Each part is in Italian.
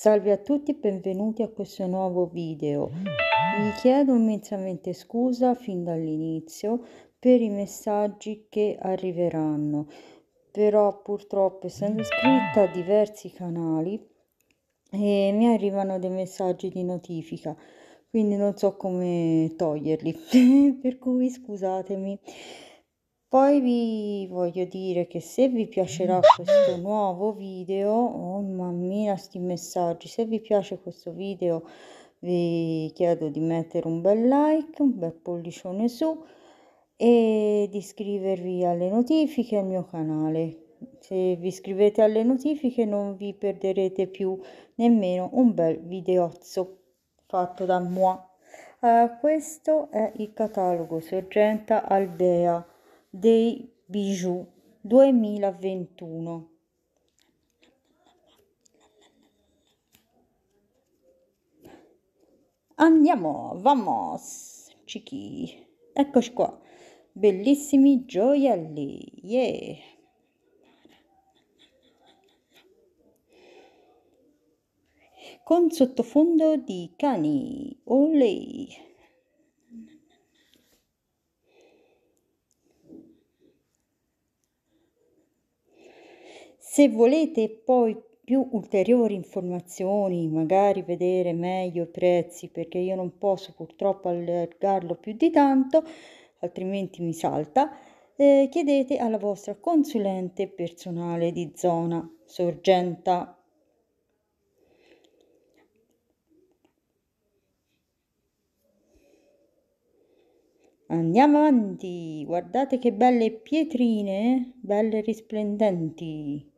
Salve a tutti e benvenuti a questo nuovo video. Vi chiedo immensamente scusa fin dall'inizio per i messaggi che arriveranno, però purtroppo essendo iscritta a diversi canali eh, mi arrivano dei messaggi di notifica, quindi non so come toglierli, per cui scusatemi poi vi voglio dire che se vi piacerà mm. questo nuovo video, oh mamma mia sti messaggi, se vi piace questo video vi chiedo di mettere un bel like, un bel pollicione su e di iscrivervi alle notifiche al mio canale. Se vi iscrivete alle notifiche non vi perderete più nemmeno un bel videozzo fatto da moi. Uh, questo è il catalogo Sorgenta Aldea dei Bijou 2021. Andiamo, vamos, chichi. Eccoci qua. Bellissimi gioielli. Yeah. Con sottofondo di cani. Olei. Se volete poi più ulteriori informazioni, magari vedere meglio i prezzi, perché io non posso purtroppo allargarlo più di tanto, altrimenti mi salta, eh, chiedete alla vostra consulente personale di zona, Sorgenta. Andiamo avanti, guardate che belle pietrine, eh, belle risplendenti.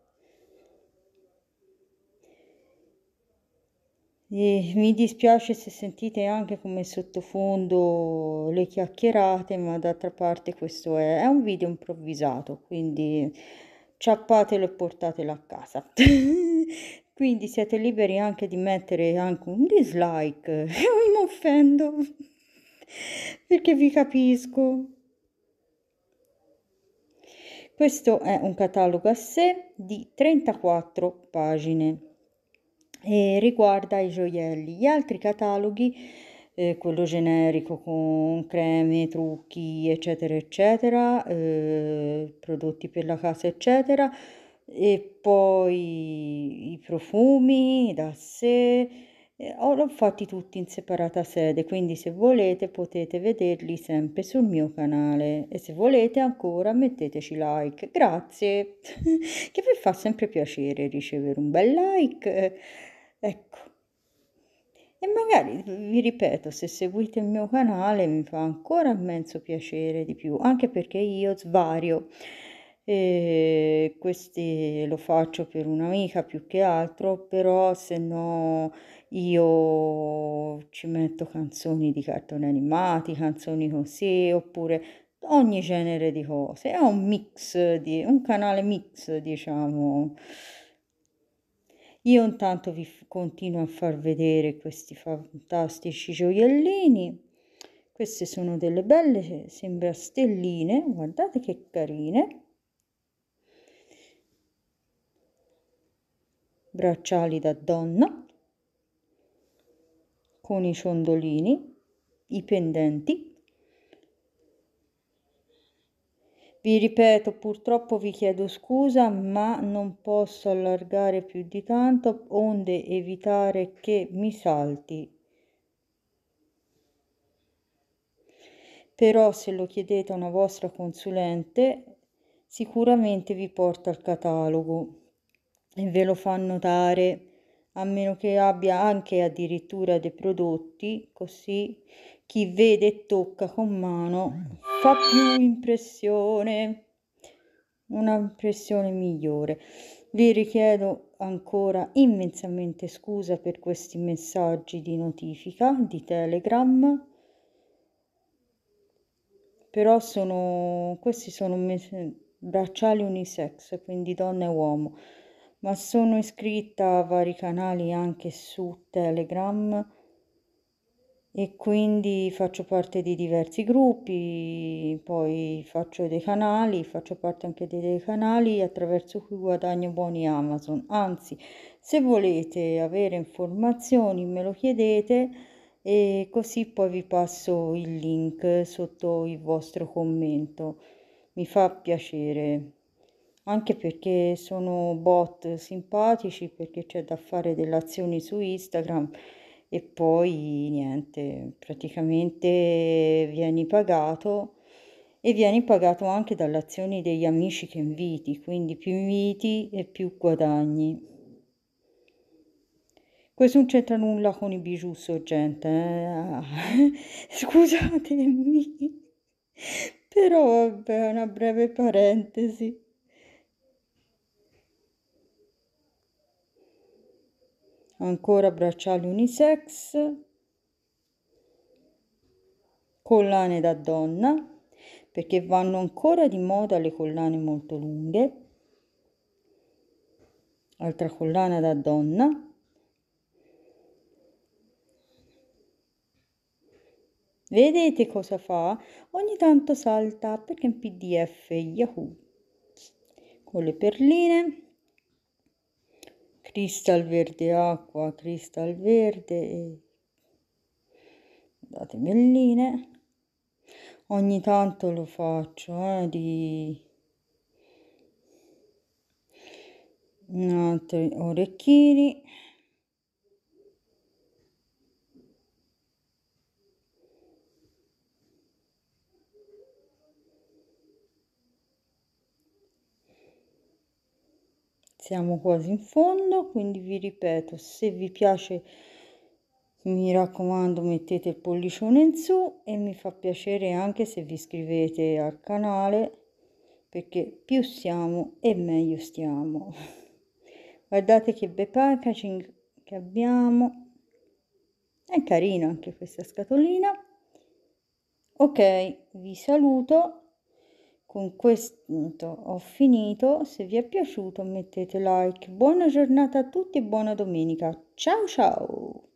E mi dispiace se sentite anche come sottofondo le chiacchierate, ma d'altra parte questo è, è un video improvvisato, quindi ciappatelo e portatelo a casa. quindi siete liberi anche di mettere anche un dislike, mi offendo, perché vi capisco. Questo è un catalogo a sé di 34 pagine e riguarda i gioielli. Gli altri cataloghi, eh, quello generico con creme, trucchi, eccetera, eccetera, eh, prodotti per la casa, eccetera, e poi i profumi da sé. Eh, L'ho fatti tutti in separata sede, quindi se volete potete vederli sempre sul mio canale e se volete ancora metteteci like. Grazie, che vi fa sempre piacere ricevere un bel like. Ecco. E magari, vi ripeto, se seguite il mio canale mi fa ancora immenso piacere di più, anche perché io svario. E questi lo faccio per un'amica più che altro, però se no io ci metto canzoni di cartoni animati, canzoni così, oppure ogni genere di cose. È un mix, di, un canale mix, diciamo. Io intanto vi continuo a far vedere questi fantastici gioiellini. Queste sono delle belle, eh, sembra stelline, guardate che carine. Bracciali da donna, con i ciondolini, i pendenti Vi ripeto, purtroppo vi chiedo scusa, ma non posso allargare più di tanto onde evitare che mi salti. Però se lo chiedete a una vostra consulente, sicuramente vi porta al catalogo e ve lo fa notare a meno che abbia anche addirittura dei prodotti, così chi vede e tocca con mano fa più impressione, una impressione migliore. Vi richiedo ancora immensamente scusa per questi messaggi di notifica di Telegram però sono questi sono bracciali unisex quindi donna e uomo ma sono iscritta a vari canali anche su Telegram e quindi faccio parte di diversi gruppi, poi faccio dei canali, faccio parte anche di dei canali attraverso cui guadagno buoni Amazon. Anzi, se volete avere informazioni me lo chiedete e così poi vi passo il link sotto il vostro commento. Mi fa piacere anche perché sono bot simpatici, perché c'è da fare delle azioni su Instagram e poi niente, praticamente vieni pagato e vieni pagato anche dalle azioni degli amici che inviti, quindi più inviti e più guadagni. Questo non c'entra nulla con i bijou sorgente, eh? scusatemi, però vabbè, una breve parentesi. ancora bracciali unisex collane da donna perché vanno ancora di moda le collane molto lunghe altra collana da donna Vedete cosa fa? Ogni tanto salta perché è un PDF Yahoo con le perline cristal verde acqua cristal verde e date belline ogni tanto lo faccio eh, di altri orecchini siamo quasi in fondo quindi vi ripeto se vi piace mi raccomando mettete il pollicione in su e mi fa piacere anche se vi iscrivete al canale perché più siamo e meglio stiamo guardate che bel packaging che abbiamo è carina anche questa scatolina ok vi saluto con questo ho finito, se vi è piaciuto mettete like, buona giornata a tutti e buona domenica, ciao ciao!